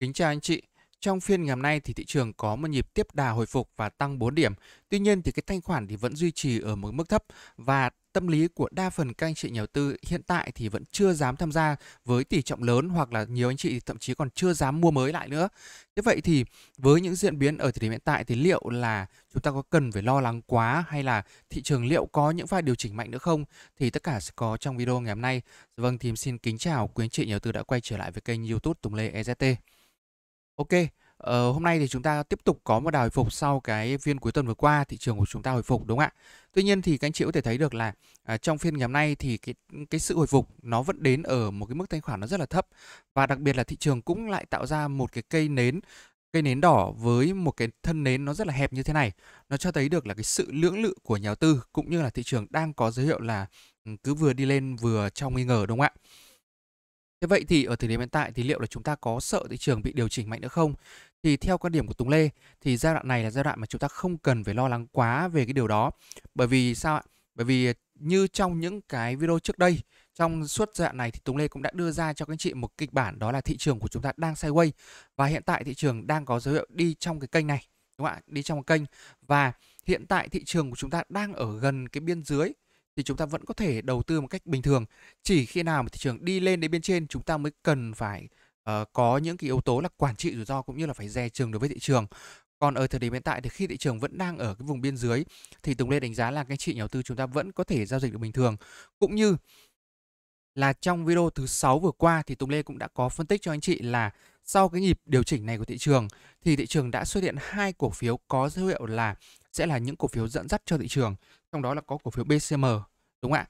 Kính chào anh chị. Trong phiên ngày hôm nay thì thị trường có một nhịp tiếp đà hồi phục và tăng 4 điểm. Tuy nhiên thì cái thanh khoản thì vẫn duy trì ở một mức thấp và tâm lý của đa phần các anh chị nhà đầu tư hiện tại thì vẫn chưa dám tham gia với tỷ trọng lớn hoặc là nhiều anh chị thậm chí còn chưa dám mua mới lại nữa. Thế vậy thì với những diễn biến ở thời điểm hiện tại thì liệu là chúng ta có cần phải lo lắng quá hay là thị trường liệu có những pha điều chỉnh mạnh nữa không thì tất cả sẽ có trong video ngày hôm nay. Vâng thì xin kính chào quý anh chị nhà đầu tư đã quay trở lại với kênh YouTube Tùng Lê EZT. Ok, ờ, hôm nay thì chúng ta tiếp tục có một đà hồi phục sau cái phiên cuối tuần vừa qua thị trường của chúng ta hồi phục đúng không ạ? Tuy nhiên thì các anh chị có thể thấy được là à, trong phiên ngày hôm nay thì cái cái sự hồi phục nó vẫn đến ở một cái mức thanh khoản nó rất là thấp và đặc biệt là thị trường cũng lại tạo ra một cái cây nến cây nến đỏ với một cái thân nến nó rất là hẹp như thế này nó cho thấy được là cái sự lưỡng lự của nhà đầu tư cũng như là thị trường đang có dấu hiệu là ừ, cứ vừa đi lên vừa trong nghi ngờ đúng không ạ? Thế vậy thì ở thời điểm hiện tại thì liệu là chúng ta có sợ thị trường bị điều chỉnh mạnh nữa không? Thì theo quan điểm của Tùng Lê thì giai đoạn này là giai đoạn mà chúng ta không cần phải lo lắng quá về cái điều đó. Bởi vì sao ạ? Bởi vì ờ, như trong những cái video trước đây trong suốt giai đoạn này thì Tùng Lê cũng đã đưa ra cho các anh chị một kịch bản đó là thị trường của chúng ta đang sideways và hiện tại thị trường đang có dấu hiệu đi trong cái kênh này đúng không ạ đi trong kênh và hiện tại thị trường của chúng ta đang ở gần cái biên dưới thì chúng ta vẫn có thể đầu tư một cách bình thường chỉ khi nào mà thị trường đi lên đến bên trên chúng ta mới cần phải uh, có những cái yếu tố là quản trị rủi ro cũng như là phải dè chừng đối với thị trường còn ở thời điểm hiện tại thì khi thị trường vẫn đang ở cái vùng biên dưới thì Tùng Lê đánh giá là các chị nhà đầu tư chúng ta vẫn có thể giao dịch được bình thường. Cũng như là trong video thứ 6 vừa qua thì Tùng Lê cũng đã có phân tích cho anh chị là sau cái nhịp điều chỉnh này của thị trường thì thị trường đã xuất hiện hai cổ phiếu có dấu hiệu là sẽ là những cổ phiếu dẫn dắt cho thị trường trong đó là có cổ phiếu BCM đúng không ạ?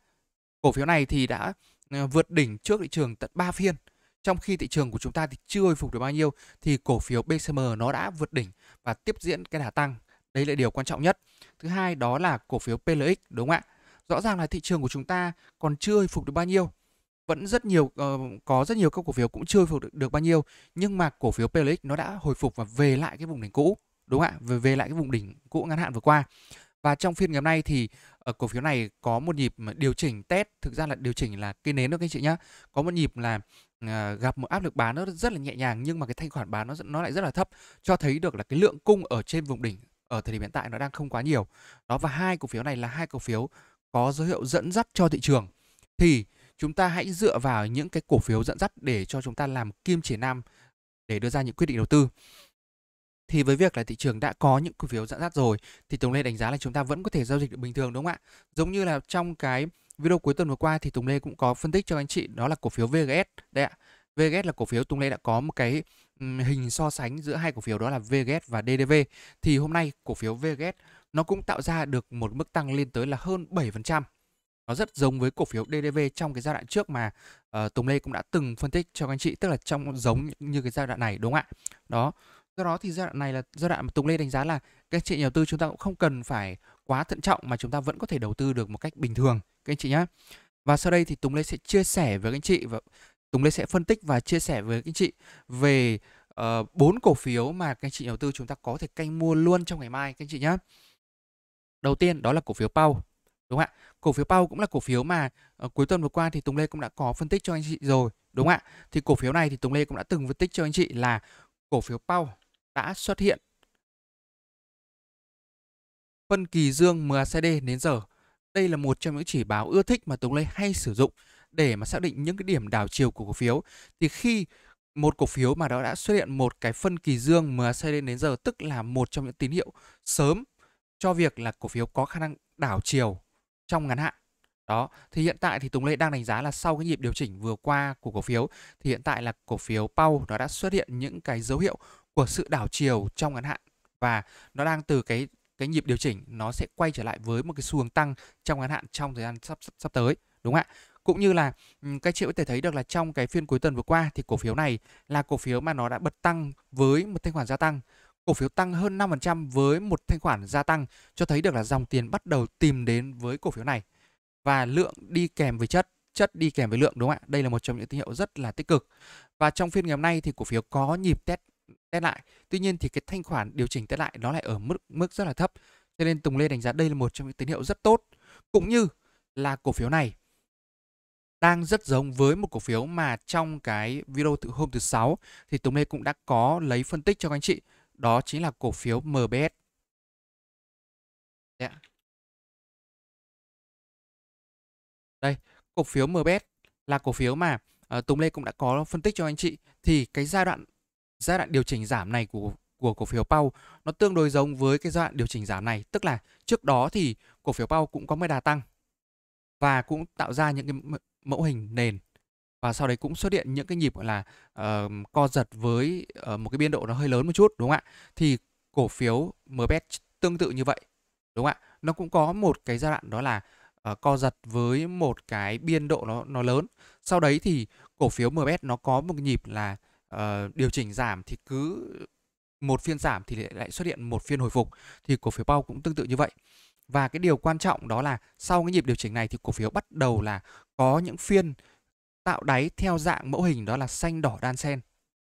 Cổ phiếu này thì đã ờ, vượt đỉnh trước thị trường tận 3 phiên. Trong khi thị trường của chúng ta thì chưa hồi phục được bao nhiêu thì cổ phiếu BCM nó đã vượt đỉnh và tiếp diễn cái đà tăng. Đấy là điều quan trọng nhất. Thứ hai đó là cổ phiếu PLX đúng không ạ? Rõ ràng là thị trường của chúng ta còn chưa hồi phục được bao nhiêu vẫn rất nhiều uh, có rất nhiều các cổ phiếu cũng chưa hồi phục được, được bao nhiêu nhưng mà cổ phiếu PLX nó đã hồi phục và về lại cái vùng đỉnh cũ đúng không ạ về về lại cái vùng đỉnh cũ ngắn hạn vừa qua và trong phiên ngày hôm nay thì ở ờ, cổ phiếu này có một nhịp điều chỉnh test, thực ra là điều chỉnh là cây nến đó các anh chị nhá. Có một nhịp là ờ, gặp một áp lực bán nó rất là nhẹ nhàng nhưng mà cái thanh khoản bán nó nó lại rất là thấp cho thấy được là cái lượng cung ở trên vùng đỉnh ở thời điểm hiện tại nó đang không quá nhiều. Đó và hai cổ phiếu này là hai cổ phiếu có dấu hiệu dẫn dắt cho thị trường. Thì chúng ta hãy dựa vào những cái cổ phiếu dẫn dắt để cho chúng ta làm kim chỉ nam để đưa ra những quyết định đầu tư thì với việc là thị trường đã có những cổ phiếu giãn dắt rồi thì Tùng Lê đánh giá là chúng ta vẫn có thể giao dịch được bình thường đúng không ạ? Giống như là trong cái video cuối tuần vừa qua thì Tùng Lê cũng có phân tích cho anh chị đó là cổ phiếu VGS đấy ạ. VGS là cổ phiếu Tùng Lê đã có một cái hình so sánh giữa hai cổ phiếu đó là VGS và DDV thì hôm nay cổ phiếu VGS nó cũng tạo ra được một mức tăng lên tới là hơn 7%. Nó rất giống với cổ phiếu DDV trong cái giai đoạn trước mà uh, Tùng Lê cũng đã từng phân tích cho anh chị tức là trong giống như cái giai đoạn này đúng không ạ? Đó do đó thì giai đoạn này là giai đoạn mà Tùng Lê đánh giá là các chị nhà đầu tư chúng ta cũng không cần phải quá thận trọng mà chúng ta vẫn có thể đầu tư được một cách bình thường các anh chị nhé và sau đây thì Tùng Lê sẽ chia sẻ với các anh chị và Tùng Lê sẽ phân tích và chia sẻ với các anh chị về ờ, bốn uh, cổ phiếu mà các anh chị đầu tư chúng ta có thể canh mua luôn trong ngày mai các anh chị nhé. Đầu tiên đó là cổ phiếu Pau đúng không ạ? Cổ phiếu Pau cũng là cổ phiếu mà uh, cuối tuần vừa qua thì Tùng Lê cũng đã có phân tích cho anh chị rồi đúng không ạ? Thì cổ phiếu này thì Tùng Lê cũng đã từng phân tích cho anh chị là cổ phiếu Pau đã xuất hiện. Phân kỳ dương MACD đến giờ. Đây là một trong những chỉ báo ưa thích mà Tùng Lê hay sử dụng để mà xác định những cái điểm đảo chiều của cổ phiếu. Thì khi một cổ phiếu mà nó đã xuất hiện một cái phân kỳ dương MACD đến giờ tức là một trong những tín hiệu sớm cho việc là cổ phiếu có khả năng đảo chiều trong ngắn hạn. Đó, thì hiện tại thì Tùng Lê đang đánh giá là sau cái nhịp điều chỉnh vừa qua của cổ phiếu thì hiện tại là cổ phiếu Pau nó đã xuất hiện những cái dấu hiệu của sự đảo chiều trong ngắn hạn và nó đang từ cái cái nhịp điều chỉnh nó sẽ quay trở lại với một cái xu hướng tăng trong ngắn hạn trong thời gian sắp sắp, sắp tới đúng không ạ cũng như là ừ, các chị có thể thấy được là trong cái phiên cuối tuần vừa qua thì cổ phiếu này là cổ phiếu mà nó đã bật tăng với một thanh khoản gia tăng cổ phiếu tăng hơn 5% với một thanh khoản gia tăng cho thấy được là dòng tiền bắt đầu tìm đến với cổ phiếu này và lượng đi kèm với chất chất đi kèm với lượng đúng không ạ đây là một trong những tín hiệu rất là tích cực và trong phiên ngày hôm nay thì cổ phiếu có nhịp test test lại tuy nhiên thì cái thanh khoản điều chỉnh test lại nó lại ở mức mức rất là thấp cho nên Tùng Lê đánh giá đây là một trong những tín hiệu rất tốt cũng như là cổ phiếu này đang rất giống với một cổ phiếu mà trong cái video từ hôm thứ sáu thì Tùng Lê cũng đã có lấy phân tích cho các anh chị. Đó chính là cổ phiếu MBS. Đấy. Dạ. Đây, cổ phiếu MBS là cổ phiếu mà uh, Tùng Lê cũng đã có phân tích cho anh chị thì cái giai đoạn giai đoạn điều chỉnh giảm này của của cổ phiếu Pau nó tương đối giống với cái giai đoạn điều chỉnh giảm này, tức là trước đó thì cổ phiếu Pau cũng có mấy đà tăng và cũng tạo ra những cái mẫu hình nền và sau đấy cũng xuất hiện những cái nhịp gọi là uh, co giật với uh, một cái biên độ nó hơi lớn một chút đúng không ạ? Thì cổ phiếu MBET tương tự như vậy đúng không ạ? Nó cũng có một cái giai đoạn đó là uh, co giật với một cái biên độ nó nó lớn. Sau đấy thì cổ phiếu MBET nó có một cái nhịp là Ờ, điều chỉnh giảm thì cứ một phiên giảm thì lại xuất hiện một phiên hồi phục thì cổ phiếu bao cũng tương tự như vậy và cái điều quan trọng đó là sau cái nhịp điều chỉnh này thì cổ phiếu bắt đầu là có những phiên tạo đáy theo dạng mẫu hình đó là xanh đỏ đan sen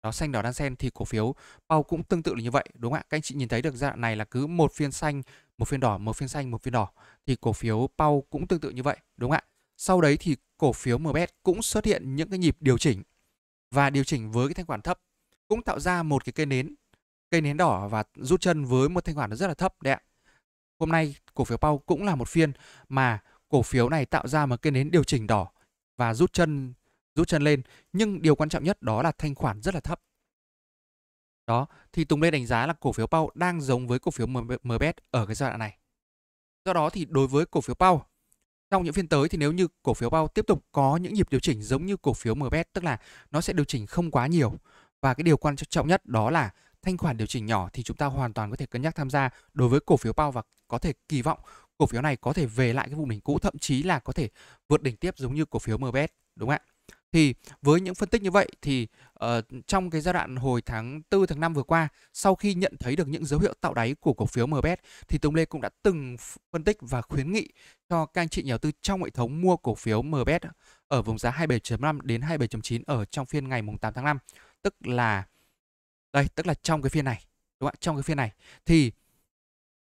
đó xanh đỏ đan sen thì cổ phiếu bao cũng tương tự là như vậy đúng không ạ các anh chị nhìn thấy được giai đoạn này là cứ một phiên xanh một phiên đỏ một phiên xanh một phiên đỏ thì cổ phiếu bao cũng tương tự như vậy đúng không ạ sau đấy thì cổ phiếu mbs cũng xuất hiện những cái nhịp điều chỉnh và điều chỉnh với cái thanh khoản thấp cũng tạo ra một cái cây nến cây nến đỏ và rút chân với một thanh khoản rất là thấp đấy ạ. Hôm nay cổ phiếu Pau cũng là một phiên mà cổ phiếu này tạo ra một cây nến điều chỉnh đỏ và rút chân rút chân lên, nhưng điều quan trọng nhất đó là thanh khoản rất là thấp. Đó, thì Tùng Lê đánh giá là cổ phiếu Pau đang giống với cổ phiếu MBS ở cái giai đoạn này. Do đó thì đối với cổ phiếu Pau trong những phiên tới thì nếu như cổ phiếu bao tiếp tục có những nhịp điều chỉnh giống như cổ phiếu MBS tức là nó sẽ điều chỉnh không quá nhiều và cái điều quan trọng nhất đó là thanh khoản điều chỉnh nhỏ thì chúng ta hoàn toàn có thể cân nhắc tham gia đối với cổ phiếu bao và có thể kỳ vọng cổ phiếu này có thể về lại cái vùng đỉnh cũ thậm chí là có thể vượt đỉnh tiếp giống như cổ phiếu MBS đúng không ạ? Thì với những phân tích như vậy thì ờ, trong cái giai đoạn hồi tháng 4 tháng 5 vừa qua, sau khi nhận thấy được những dấu hiệu tạo đáy của cổ phiếu MBS thì Tùng Lê cũng đã từng phân tích và khuyến nghị cho các anh chị nhà đầu tư trong hệ thống mua cổ phiếu MBS ở vùng giá 27.5 đến 27.9 ở trong phiên ngày mùng 8 tháng 5, tức là đây, tức là trong cái phiên này, đúng không ạ? Trong cái phiên này thì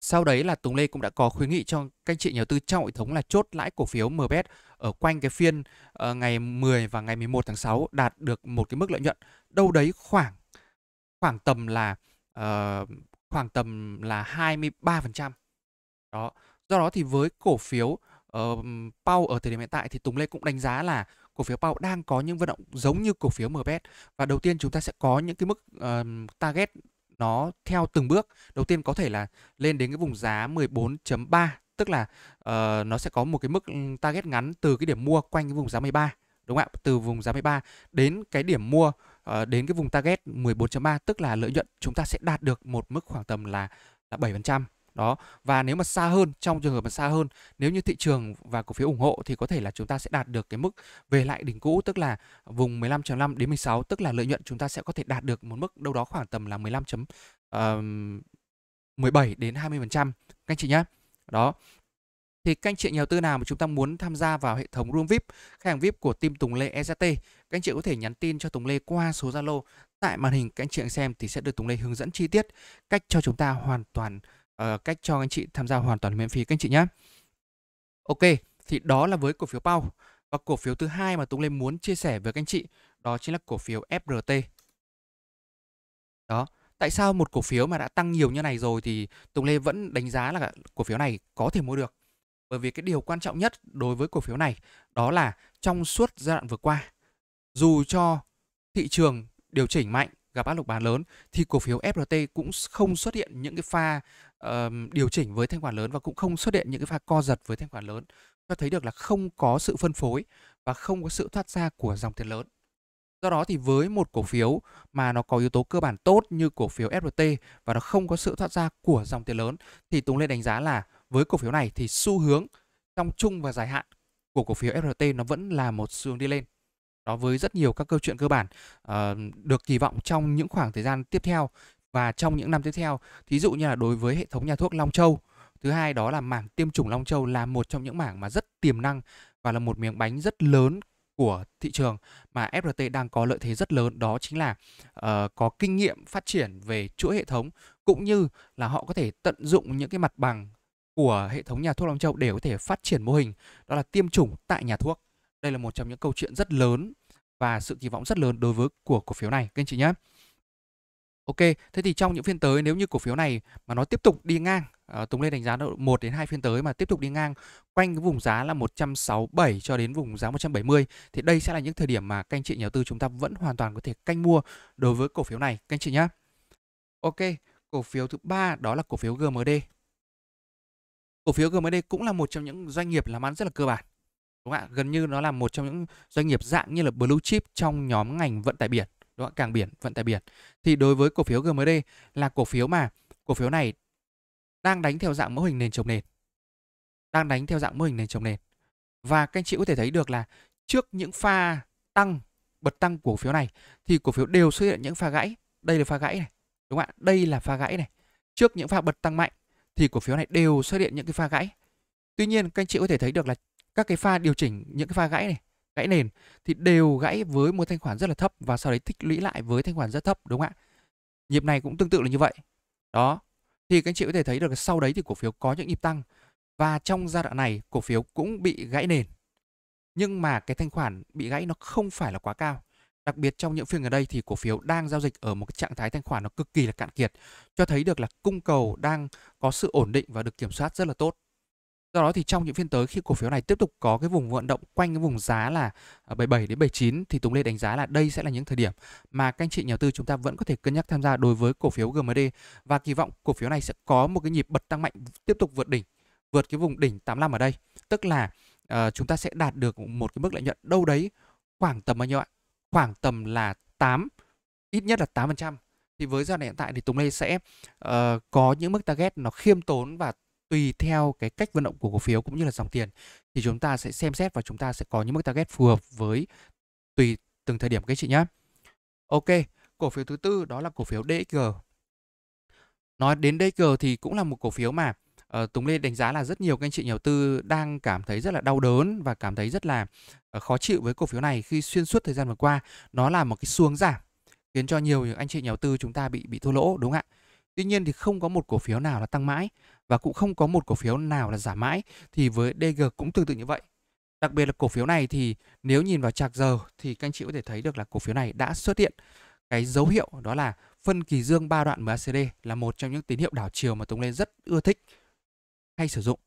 sau đấy là Tùng Lê cũng đã có khuyến nghị cho các anh chị nhà đầu tư trong hệ thống là chốt lãi cổ phiếu MBS ở quanh cái phiên uh, ngày 10 và ngày 11 tháng 6 đạt được một cái mức lợi nhuận đâu đấy khoảng khoảng tầm là uh, khoảng tầm là 23%. Đó. Do đó thì với cổ phiếu uh, ờ, Pau ở thời điểm hiện tại thì Tùng Lê cũng đánh giá là cổ phiếu Pau đang có những vận động giống như cổ phiếu MBS và đầu tiên chúng ta sẽ có những cái mức uh, target nó theo từng bước. Đầu tiên có thể là lên đến cái vùng giá 14.3 tức là uh, nó sẽ có một cái mức target ngắn từ cái điểm mua quanh cái vùng giá 13 đúng không ạ? Từ vùng giá 13 đến cái điểm mua uh, đến cái vùng target 14.3 tức là lợi nhuận chúng ta sẽ đạt được một mức khoảng tầm là là 7% đó và nếu mà xa hơn trong trường hợp mà xa hơn nếu như thị trường và cổ phiếu ủng hộ thì có thể là chúng ta sẽ đạt được cái mức về lại đỉnh cũ tức là vùng 15.5 đến 16 tức là lợi nhuận chúng ta sẽ có thể đạt được một mức đâu đó khoảng tầm là 15. Uh, 17 đến 20% các anh chị nhé đó thì các anh chị nhà đầu tư nào mà chúng ta muốn tham gia vào hệ thống room VIP, khách hàng VIP của team Tùng Lê EZT, các anh chị có thể nhắn tin cho Tùng Lê qua số Zalo tại màn hình các anh chị xem thì sẽ được Tùng Lê hướng dẫn chi tiết cách cho chúng ta hoàn toàn uh, cách cho anh chị tham gia hoàn toàn miễn phí các anh chị nhé. Ok, thì đó là với cổ phiếu Pau và cổ phiếu thứ hai mà Tùng Lê muốn chia sẻ với các anh chị đó chính là cổ phiếu FRT. Đó, tại sao một cổ phiếu mà đã tăng nhiều như này rồi thì Tùng Lê vẫn đánh giá là cổ phiếu này có thể mua được. Bởi vì cái điều quan trọng nhất đối với cổ phiếu này đó là trong suốt giai đoạn vừa qua, dù cho thị trường điều chỉnh mạnh gặp áp lực bán lớn thì cổ phiếu FRT cũng không xuất hiện những cái pha uh, điều chỉnh với thanh khoản lớn và cũng không xuất hiện những cái pha co giật với thanh khoản lớn cho thấy được là không có sự phân phối và không có sự thoát ra của dòng tiền lớn Do đó thì với một cổ phiếu mà nó có yếu tố cơ bản tốt như cổ phiếu FRT và nó không có sự thoát ra của dòng tiền lớn thì Tùng Lê đánh giá là với cổ phiếu này thì xu hướng trong chung và dài hạn của cổ phiếu FRT nó vẫn là một xu hướng đi lên. Đó với rất nhiều các câu chuyện cơ bản uh, được kỳ vọng trong những khoảng thời gian tiếp theo và trong những năm tiếp theo. Thí dụ như là đối với hệ thống nhà thuốc Long Châu, thứ hai đó là mảng tiêm chủng Long Châu là một trong những mảng mà rất tiềm năng và là một miếng bánh rất lớn của thị trường mà FRT đang có lợi thế rất lớn đó chính là uh, có kinh nghiệm phát triển về chuỗi hệ thống cũng như là họ có thể tận dụng những cái mặt bằng của hệ thống nhà thuốc Long Châu để có thể phát triển mô hình đó là tiêm chủng tại nhà thuốc. Đây là một trong những câu chuyện rất lớn và sự kỳ vọng rất lớn đối với của cổ phiếu này các anh chị nhé. Ok, thế thì trong những phiên tới nếu như cổ phiếu này mà nó tiếp tục đi ngang Ờ, Tùng Lên đánh giá độ 1 đến 2 phiên tới mà tiếp tục đi ngang quanh cái vùng giá là 167 cho đến vùng giá 170 thì đây sẽ là những thời điểm mà các anh chị nhà đầu tư chúng ta vẫn hoàn toàn có thể canh mua đối với cổ phiếu này các anh chị nhé. Ok, cổ phiếu thứ ba đó là cổ phiếu GMD. Cổ phiếu GMD cũng là một trong những doanh nghiệp làm ăn rất là cơ bản. Đúng không ạ? Gần như nó là một trong những doanh nghiệp dạng như là blue chip trong nhóm ngành vận tải biển, đúng không ạ? Cảng biển, vận tải biển. Thì đối với cổ phiếu GMD là cổ phiếu mà cổ phiếu này đang đánh theo dạng mô hình nền chồng nền. Đang đánh theo dạng mô hình nền chồng nền. Và các anh chị có thể thấy được là trước những pha tăng bật tăng cổ phiếu này thì cổ phiếu đều xuất hiện những pha gãy. Đây là pha gãy này, đúng không ạ? Đây là pha gãy này. Trước những pha bật tăng mạnh thì cổ phiếu này đều xuất hiện những cái pha gãy. Tuy nhiên các anh chị có thể thấy được là các cái pha điều chỉnh những cái pha gãy này, gãy nền thì đều gãy với một thanh khoản rất là thấp và sau đấy tích lũy lại với thanh khoản rất thấp đúng không ạ? Nhịp này cũng tương tự là như vậy. Đó, thì các anh chị có thể thấy được sau đấy thì cổ phiếu có những nhịp tăng và trong giai đoạn này cổ phiếu cũng bị gãy nền. Nhưng mà cái thanh khoản bị gãy nó không phải là quá cao. Đặc biệt trong những phiên gần đây thì cổ phiếu đang giao dịch ở một cái trạng thái thanh khoản nó cực kỳ là cạn kiệt, cho thấy được là cung cầu đang có sự ổn định và được kiểm soát rất là tốt. Do đó thì trong những phiên tới khi cổ phiếu này tiếp tục có cái vùng vận động quanh cái vùng giá là 77 à, đến 79 thì Tùng Lê đánh giá là đây sẽ là những thời điểm mà các anh chị nhà đầu tư chúng ta vẫn có thể cân nhắc tham gia đối với cổ phiếu GMD và kỳ vọng cổ phiếu này sẽ có một cái nhịp bật tăng mạnh tiếp tục vượt đỉnh, vượt cái vùng đỉnh 85 ở đây, tức là uh, chúng ta sẽ đạt được một cái mức lợi nhuận đâu đấy khoảng tầm bao nhiêu ạ? Khoảng tầm là 8 ít nhất là 8% thì với giai đoạn hiện tại thì Tùng Lê sẽ uh, có những mức target nó khiêm tốn và tùy theo cái cách vận động của cổ phiếu cũng như là dòng tiền thì chúng ta sẽ xem xét và chúng ta sẽ có những mức target phù hợp với tùy từng thời điểm các chị nhé. Ok, cổ phiếu thứ tư đó là cổ phiếu DXG. Nói đến DXG thì cũng là một cổ phiếu mà uh, Tùng Lê đánh giá là rất nhiều các anh chị nhà đầu tư đang cảm thấy rất là đau đớn và cảm thấy rất là uh, khó chịu với cổ phiếu này khi xuyên suốt thời gian vừa qua nó là một cái xuống giảm khiến cho nhiều những anh chị nhà đầu tư chúng ta bị bị thua lỗ đúng không ạ? Tuy nhiên thì không có một cổ phiếu nào là tăng mãi và cũng không có một cổ phiếu nào là giả mãi thì với DG cũng tương tự như vậy. Đặc biệt là cổ phiếu này thì nếu nhìn vào chạc giờ thì các anh chị có thể thấy được là cổ phiếu này đã xuất hiện cái dấu hiệu đó là phân kỳ dương ba đoạn MACD là một trong những tín hiệu đảo chiều mà Tùng Lên rất ưa thích hay sử dụng.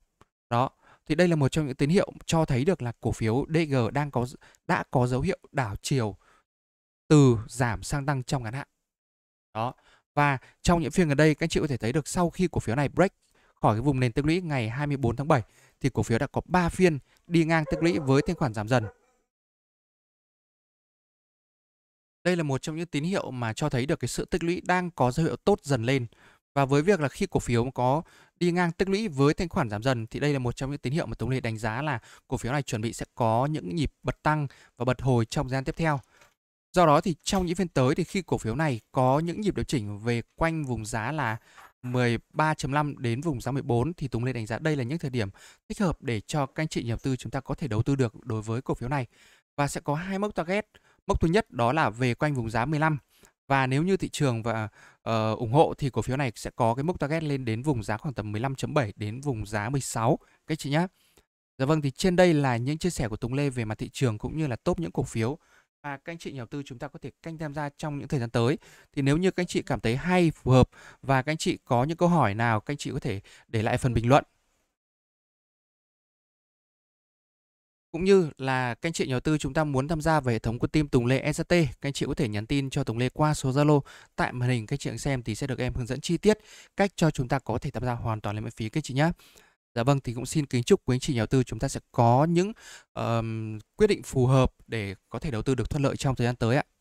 Đó, thì đây là một trong những tín hiệu cho thấy được là cổ phiếu DG đang có đã có dấu hiệu đảo chiều từ giảm sang tăng trong ngắn hạn. Đó, và trong những phiên gần đây các anh chị có thể thấy được sau khi cổ phiếu này break khỏi cái vùng nền tích lũy ngày 24 tháng 7 thì cổ phiếu đã có 3 phiên đi ngang tích lũy với thanh khoản giảm dần. Đây là một trong những tín hiệu mà cho thấy được cái sự tích lũy đang có dấu hiệu tốt dần lên và với việc là khi cổ phiếu có đi ngang tích lũy với thanh khoản giảm dần thì đây là một trong những tín hiệu mà Tống Lê đánh giá là cổ phiếu này chuẩn bị sẽ có những nhịp bật tăng và bật hồi trong gian tiếp theo. Do đó thì trong những phiên tới thì khi cổ phiếu này có những nhịp điều chỉnh về quanh vùng giá là 13.5 đến vùng giá 14 thì Tùng Lê đánh giá đây là những thời điểm thích hợp để cho các anh chị nhà đầu tư chúng ta có thể đầu tư được đối với cổ phiếu này và sẽ có hai mốc target. Mốc thứ nhất đó là về quanh vùng giá 15 và nếu như thị trường và uh, ủng hộ thì cổ phiếu này sẽ có cái mốc target lên đến vùng giá khoảng tầm 15.7 đến vùng giá 16 các chị nhé. Dạ vâng thì trên đây là những chia sẻ của Tùng Lê về mặt thị trường cũng như là top những cổ phiếu mà các anh chị nhà đầu tư chúng ta có thể canh tham gia trong những thời gian tới. Thì nếu như các anh chị cảm thấy hay, phù hợp và các anh chị có những câu hỏi nào các anh chị có thể để lại phần bình luận. Cũng như là các anh chị nhà đầu tư chúng ta muốn tham gia về hệ thống của team Tùng Lê ST, các anh chị có thể nhắn tin cho Tùng Lê qua số Zalo tại màn hình các anh chị xem thì sẽ được em hướng dẫn chi tiết cách cho chúng ta có thể tham gia hoàn toàn là miễn phí các anh chị nhé. Dạ vâng, thì cũng xin kính chúc quý anh chị nhà đầu tư chúng ta sẽ có những ờm, quyết định phù hợp để có thể đầu tư được thuận lợi trong thời gian tới ạ.